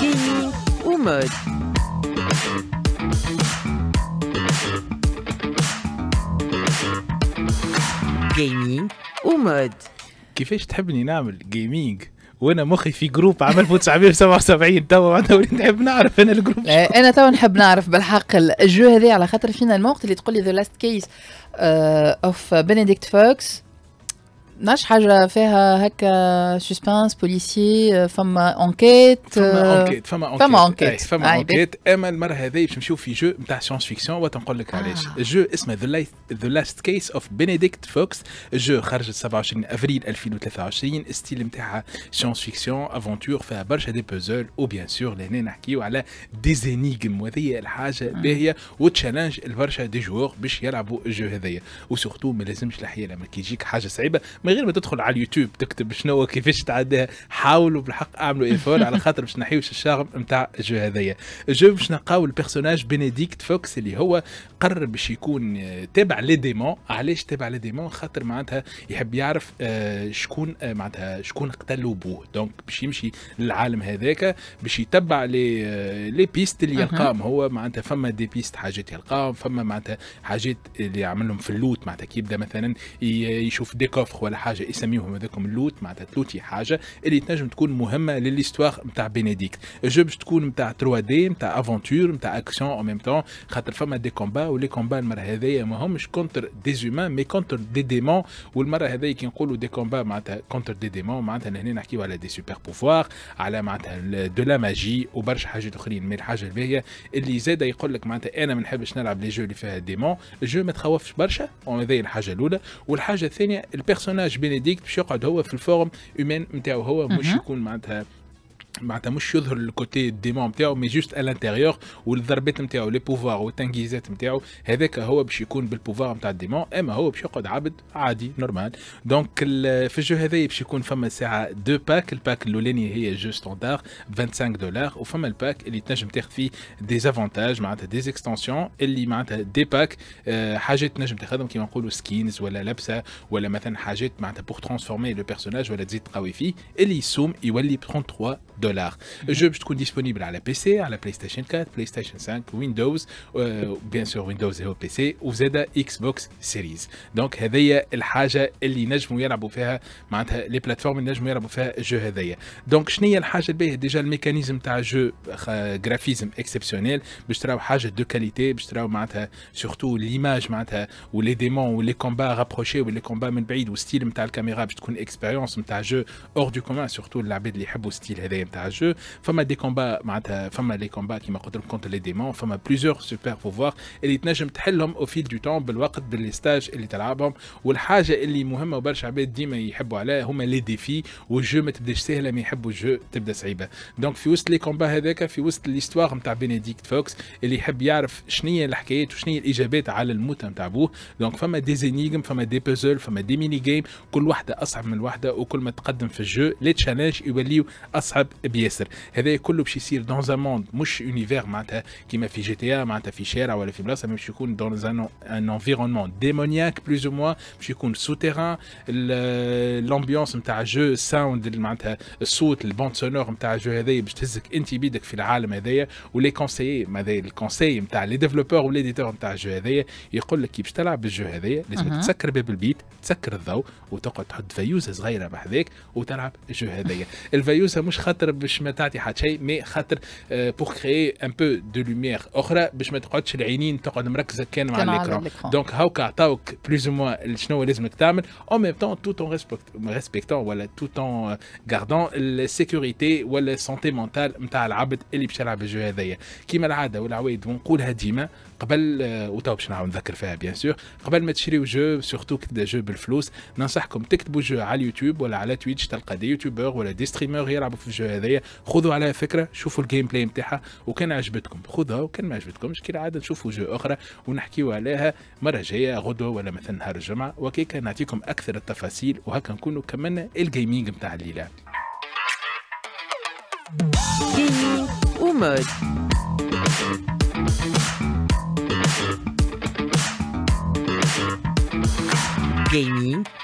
Gaming ou mode ومود كيفاش تحبني نعمل جيمنج وانا مخي في جروب عام 1977 توا معناتها وليت نحب نعرف انا الجروب آه، انا توا نحب نعرف بالحق الجو هذا على خاطر فينا الوقت اللي تقول لي ذا لاست كيس اوف بنديكت فوكس ناش حاجه فيها هكا سسبانس بوليسي فما انكيت فما انكيت فما انكيت فما انكيت, اما المره هذه باش نمشيو في جو نتاع سيونس فيكسيون وتنقول لك علاش الجو جو اسمه ذا لاست كيس اوف بينيديكت فوكس جو خرجت 27 افريل 2023 ستيل نتاعها سيونس فيكسيون افونتور فيها برشا دي بوزل وبيان سور لهنا نحكيو على ديزينيغم وهذه الحاجه باهيه وتشالنج البرشا دي جوغ باش يلعبوا الجو هذايا وسورتو ما لازمش الحياه لما كي يجيك حاجه صعيبه ما غير ما تدخل على اليوتيوب تكتب شنو كيفاش تعديها حاولوا بالحق اعملوا ايفور على خاطر باش نحيوش الشغب نتاع الجو هذايا الجو باش نلقاو البيرسوناج بينيديكت فوكس اللي هو قرر باش يكون تابع لي ديمون علاش تابع لي ديمون خاطر معناتها يحب يعرف آه، شكون آه، معناتها شكون قتل ابوه دونك باش يمشي للعالم هذاك باش يتبع لي آه، لي بيست اللي يلقاهم هو معناتها فما دي بيست حاجات يلقاهم فما معناتها حاجات اللي يعملهم في اللوت معناتها كي يبدا مثلا يشوف دي كوفر ولا حاجه يسميوهم هذاكم اللوت معناتها تلوتي حاجه اللي تنجم تكون مهمه لليستواغ نتاع بينيديكت الجو باش تكون نتاع 3 دي نتاع افونتور نتاع اكسيون او ميم طون خاطر فما دي كومبا ولي كومبا المره هذيا ماهمش كونتر دي زومان مي كونتر دي ديمون والمره هذيا كي نقولوا دي كومبا معناتها كونتر دي ديمون معناتها هنا نحكيو على دي سوبر بوفوار على معناتها دو لا ماجي وبرشا حاجات اخرين من الحاجه الباهيه اللي زاده يقول لك معناتها انا ما نحبش نلعب لي جو اللي فيها ديمون الجو ما تخوفش برشا وهذه الحاجه الاولى والحاجه الثانيه البيرسوناج مناش بينيديكت باش يقعد هو في الفورم اومان نتاعو هو مش يكون معناتها معناتها مش يظهر الكوتي ديمون نتاعو مي جوست الانتيريور والضربات نتاعو لي بوفوار والتنكيزات نتاعو هذاك هو باش يكون بالبوفوار نتاع الديمون اما هو باش يقعد عبد عادي نورمال دونك في الجو هذا باش يكون فما ساعه دو باك الباك الاولاني هي جو ستاندار 25 دولار وفما الباك اللي تنجم تاخذ فيه دي زافونتاج معناتها دي اكستنسيون اللي معناتها دي باك حاجات تنجم تاخذهم كيما نقولوا سكينز ولا لبسه ولا مثلا حاجات معناتها بور ترانسفورمي لو بيرسوناج ولا تزيد تقوي فيه اللي يسوم يولي 33 Mhm. je Jeux trouve disponible à la PC, à la PlayStation 4, PlayStation 5, Windows, euh, bien sûr Windows et au PC, ou Z Xbox Series. Donc, c'est les plateformes qui ce jeu. Donc, ce qui est déjà le mécanisme de jeu euh, graphisme exceptionnel, c'est de qualité, surtout l'image, ou les démons, ou les combats rapprochés, ou les combats même ou le style de la caméra, c'est une expérience de jeu hors du commun, surtout la bête de style style. تاع الجو فما دي كومبا معناتها فما لي كومبا كيما قلت لكم كونتر لي ديمون فما بليزيور سوبر بوفوار اللي تنجم تحلهم او فيل دو تون بالوقت باللي ستاج اللي تلعبهم والحاجه اللي مهمه وبرشا عباد ديما يحبوا عليها هما لي ديفي والجو ما تبداش سهله ما يحبوا الجو تبدا صعيبه دونك في وسط لي كومبا هذاك في وسط ليستوار نتاع بينيديكت فوكس اللي يحب يعرف شنو هي الحكايات وشنو هي الاجابات على الموت نتاع بوه دونك فما دي زينيغم فما دي بازل فما دي ميني جيم كل واحده اصعب من واحده وكل ما تقدم في الجو لي تشالنج يوليو اصعب بياسر هذا كله باش يصير دون ان موند مش اونيفير معناتها كيما في جي تي ا إيه، معناتها في شارع ولا في بلاصه باش يكون دون ان انفيرونمون ديمونياك بلوز موا باش يكون سو تيران الامبيونس نتاع جو ساوند معناتها الصوت البوند سونور نتاع الجو هذايا باش تهزك انت بيدك في العالم هذايا ولي كونسيي ماذا الكونسي نتاع لي ديفلوبور وليديتور نتاع الجو هذايا يقول لك كي باش تلعب بالجو هذايا لازم تسكر باب البيت تسكر الضوء وتقعد تحط فيوزه صغيره بحذاك وتلعب الجو هذايا الفيوزه مش خاطر باش ما تعطي حتى شيء مي خاطر بوغ كريي ان بو دو لوميير اخرى باش ما تقعدش العينين تقعد مركزه كان مع ليكرون دونك هاوكا عطاوك بلوز او موان شنو لازمك تعمل او ميم طون تو اون ريسبكتون ولا تو اون غاردون السيكوريتي ولا السونتي مونتال نتاع العبد اللي باش يلعب الجو هذايا كيما العاده والعوايد ونقولها ديما قبل آه، وتو باش نعاود نذكر فيها بيان سور قبل ما تشريو جو سورتو كي جو بالفلوس ننصحكم تكتبوا جو على اليوتيوب ولا على تويتش تلقى دي يوتيوبر ولا دي ستريمر يلعبوا في الجو هذا هذايا خذوا على فكره شوفوا الجيم بلاي نتاعها وكان عجبتكم خذوها وكان ما عجبتكمش كالعاده نشوفوا جو اخرى ونحكيو عليها مره جايه غدوه ولا مثلا نهار الجمعه وكيكا نعطيكم اكثر التفاصيل وهكا نكونوا كملنا الجيمنج نتاع الليله ومود